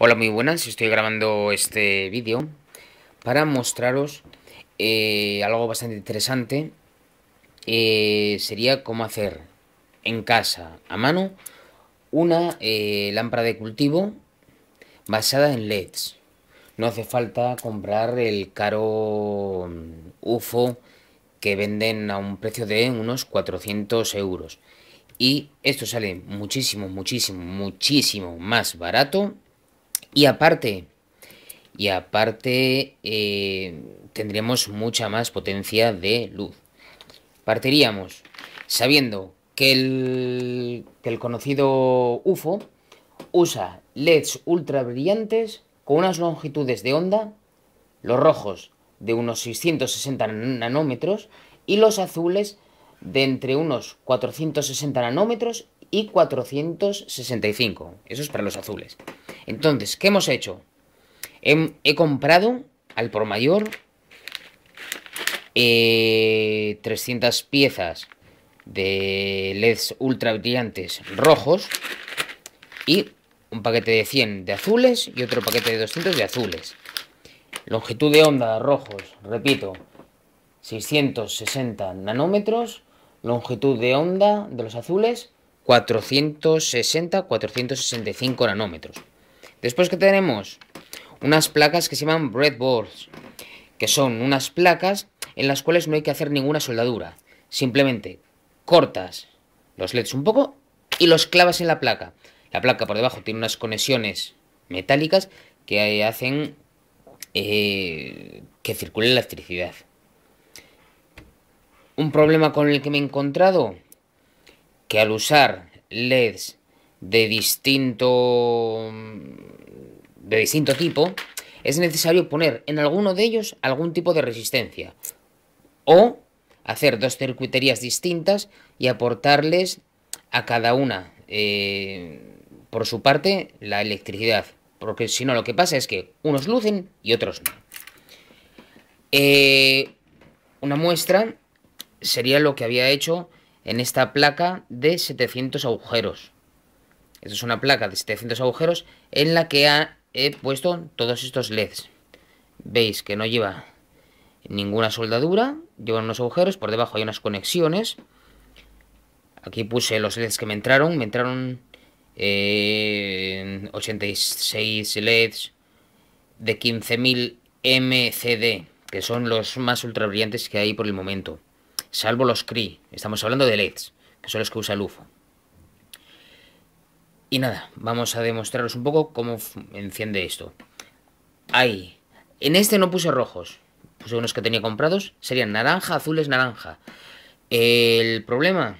Hola, muy buenas. Estoy grabando este vídeo para mostraros eh, algo bastante interesante. Eh, sería cómo hacer en casa, a mano, una eh, lámpara de cultivo basada en LEDs. No hace falta comprar el caro mm, UFO que venden a un precio de unos 400 euros. Y esto sale muchísimo, muchísimo, muchísimo más barato y aparte, y aparte eh, tendríamos mucha más potencia de luz. Partiríamos sabiendo que el, que el conocido UFO usa LEDs ultra brillantes con unas longitudes de onda, los rojos de unos 660 nanómetros y los azules de entre unos 460 nanómetros y 465. Eso es para los azules. Entonces, ¿qué hemos hecho? He, comprado al por mayor 300 eh, piezas de LEDs ultra brillantes rojos y un paquete de 100 de azules y otro paquete de 200 de azules. Longitud de onda rojos, repito, 660 nanómetros. Longitud de onda de los azules, 460-465 nanómetros. Después que tenemos unas placas que se llaman breadboards, que son unas placas en las cuales no hay que hacer ninguna soldadura. Simplemente cortas los LEDs un poco y los clavas en la placa. La placa por debajo tiene unas conexiones metálicas que hacen eh, que circule la electricidad. Un problema con el que me he encontrado, que al usar LEDs de distinto, de distinto tipo, es necesario poner en alguno de ellos algún tipo de resistencia o hacer dos circuiterías distintas y aportarles a cada una eh, por su parte la electricidad. Porque si no, lo que pasa es que unos lucen y otros no. Eh, una muestra sería lo que había hecho en esta placa de 700 agujeros. Esta es una placa de 700 agujeros en la que he puesto todos estos LEDs. Veis que no lleva ninguna soldadura, llevan unos agujeros, por debajo hay unas conexiones. Aquí puse los LEDs que me entraron, me entraron 86 eh, LEDs de 15.000 MCD, que son los más ultra brillantes que hay por el momento, salvo los CRI, estamos hablando de LEDs, que son los que usa el UFO. Y nada, vamos a demostraros un poco cómo enciende esto. Ahí. En este no puse rojos. Puse unos que tenía comprados. Serían naranja, azules, naranja. El problema...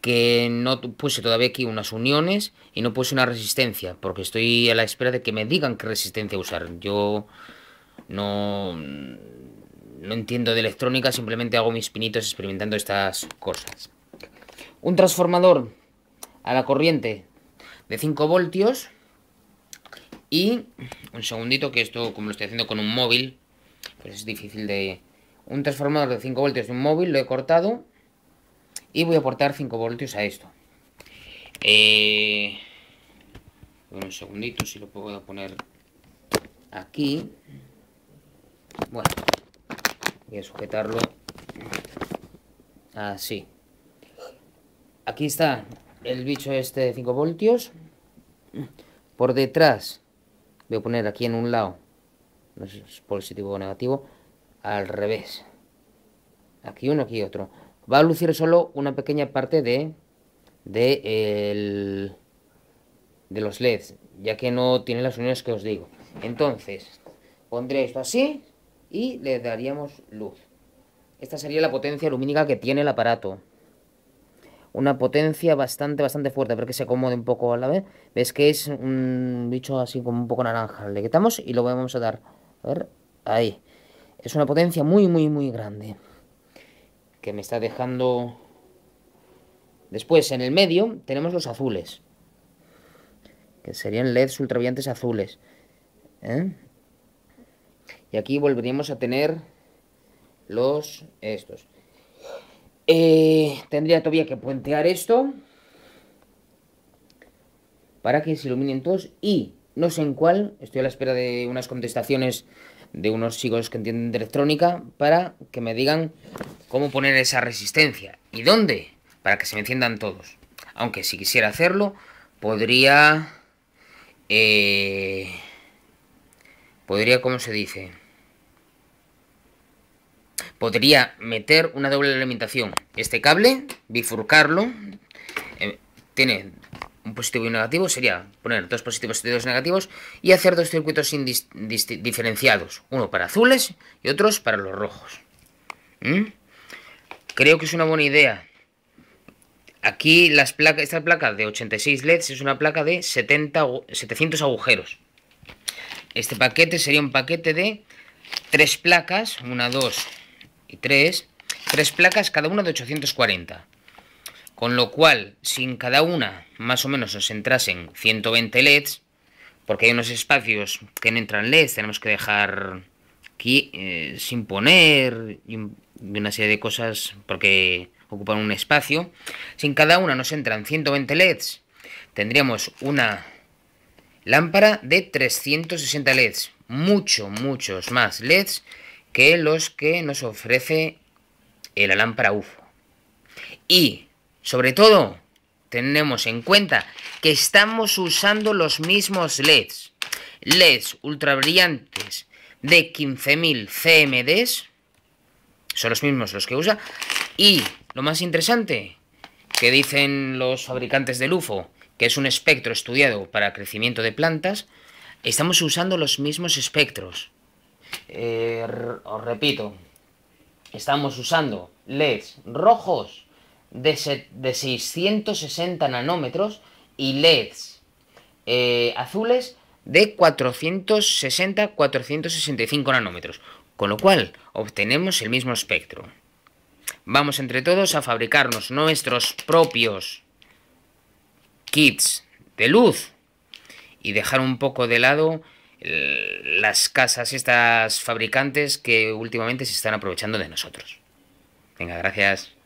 Que no puse todavía aquí unas uniones y no puse una resistencia. Porque estoy a la espera de que me digan qué resistencia usar. Yo no... No entiendo de electrónica, simplemente hago mis pinitos experimentando estas cosas. Un transformador a la corriente de 5 voltios y un segundito que esto como lo estoy haciendo con un móvil pues es difícil de un transformador de 5 voltios de un móvil lo he cortado y voy a aportar 5 voltios a esto eh, un segundito si lo puedo poner aquí bueno voy a sujetarlo así aquí está el bicho este de 5 voltios. Por detrás, voy a poner aquí en un lado, no sé si es positivo o negativo, al revés. Aquí uno, aquí otro. Va a lucir solo una pequeña parte de, de, el, de los LEDs, ya que no tiene las uniones que os digo. Entonces, pondré esto así y le daríamos luz. Esta sería la potencia lumínica que tiene el aparato una potencia bastante, bastante fuerte, pero que se acomode un poco a la vez. Ves que es un bicho así como un poco naranja. Le quitamos y lo vamos a dar. A ver, ahí. Es una potencia muy, muy, muy grande. Que me está dejando... Después, en el medio, tenemos los azules. Que serían LEDs ultraviantes azules. ¿eh? Y aquí volveríamos a tener los... estos. Eh, tendría todavía que puentear esto. Para que se iluminen todos. Y no sé en cuál. Estoy a la espera de unas contestaciones de unos chicos que entienden de electrónica. Para que me digan cómo poner esa resistencia. ¿Y dónde? Para que se me enciendan todos. Aunque si quisiera hacerlo, podría... Eh, podría, como se dice? podría meter una doble alimentación. Este cable, bifurcarlo, em, tiene un positivo y un negativo, sería poner dos positivos y dos negativos y hacer dos circuitos diferenciados, uno para azules y otros para los rojos. ¿Mm? Creo que es una buena idea. Aquí las placas, esta placa de 86 LEDs es una placa de 70, 700 agujeros. Este paquete sería un paquete de tres placas, una, dos, tres placas cada una de 840. Con lo cual, sin cada una más o menos nos entrasen 120 LEDs, porque hay unos espacios que no entran LEDs, tenemos que dejar aquí, eh, sin poner y una serie de cosas porque ocupan un espacio. Sin cada una nos entran 120 LEDs, tendríamos una lámpara de 360 LEDs, mucho, muchos más LEDs que los que nos ofrece la lámpara UFO. Y, sobre todo, tenemos en cuenta que estamos usando los mismos LEDs. LEDs ultra brillantes de 15.000 CMDs. Son los mismos los que usa. Y, lo más interesante, que dicen los fabricantes del UFO, que es un espectro estudiado para crecimiento de plantas, estamos usando los mismos espectros. Eh, os repito, estamos usando LEDs rojos de, 660 nanómetros y LEDs eh, azules de 460-465 nanómetros, con lo cual obtenemos el mismo espectro. Vamos entre todos a fabricarnos nuestros propios kits de luz y dejar un poco de lado eh, las casas estas fabricantes que últimamente se están aprovechando de nosotros. Venga, gracias.